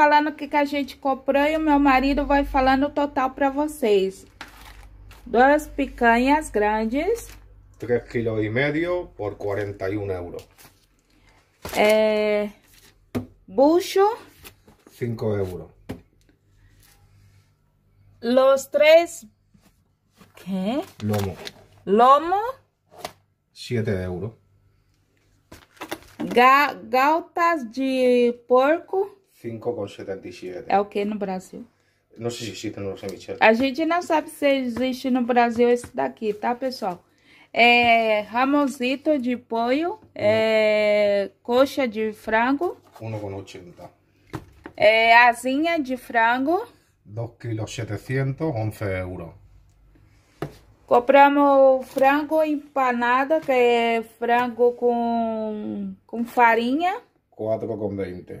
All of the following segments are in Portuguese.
falando o que, que a gente comprou e o meu marido vai falando o total pra vocês. Duas picanhas grandes. 3 kg e meio por 41 euros. É, bucho. 5 euros. Los tres... ¿Qué? Lomo. Lomo. 7 euros. Ga, gautas de porco. 5,77. É o que no Brasil? Não sei se existe no Michel. A gente não sabe se existe no Brasil esse daqui, tá, pessoal? É ramonzito de polho, é coxa de frango. 1,80. É asinha de frango. 2,7 kg, 11 euros. Compramos frango empanado, que é frango com, com farinha. 4,20.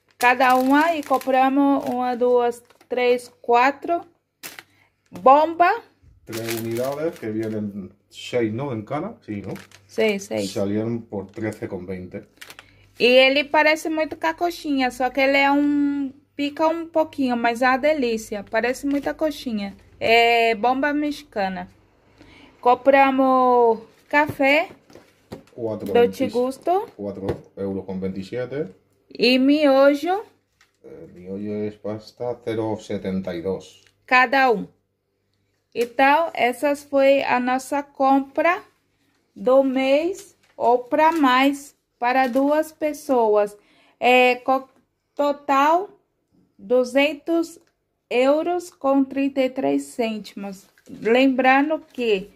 cada uma e compramos uma, duas, três, quatro. Bomba. três unidades que vienen seis, ¿no? En cana, sí, ¿no? Seis, seis. Salieron por 13,20. E ele parece muito com a coxinha, só que ele é um... Pica um pouquinho, mas é uma delícia. Parece muita coxinha. É bomba mexicana. Compramos café. 4, do 20, Tigusto. 4,27 euros. E miojo? El eh, miollo es pasta 0,72. Cada um. Então, essas foi a nossa compra do mês ou para mais, para duas pessoas. É, total, 200 euros com 33 cêntimos. Lembrando que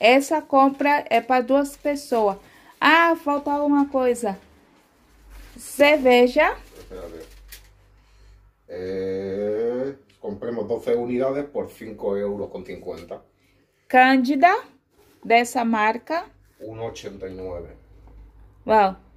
essa compra é para duas pessoas. Ah, falta uma coisa. Cerveja. Eh, compremos 12 unidades por 5,50 euros con 50. Cándida, de esa marca. 1,89. Wow.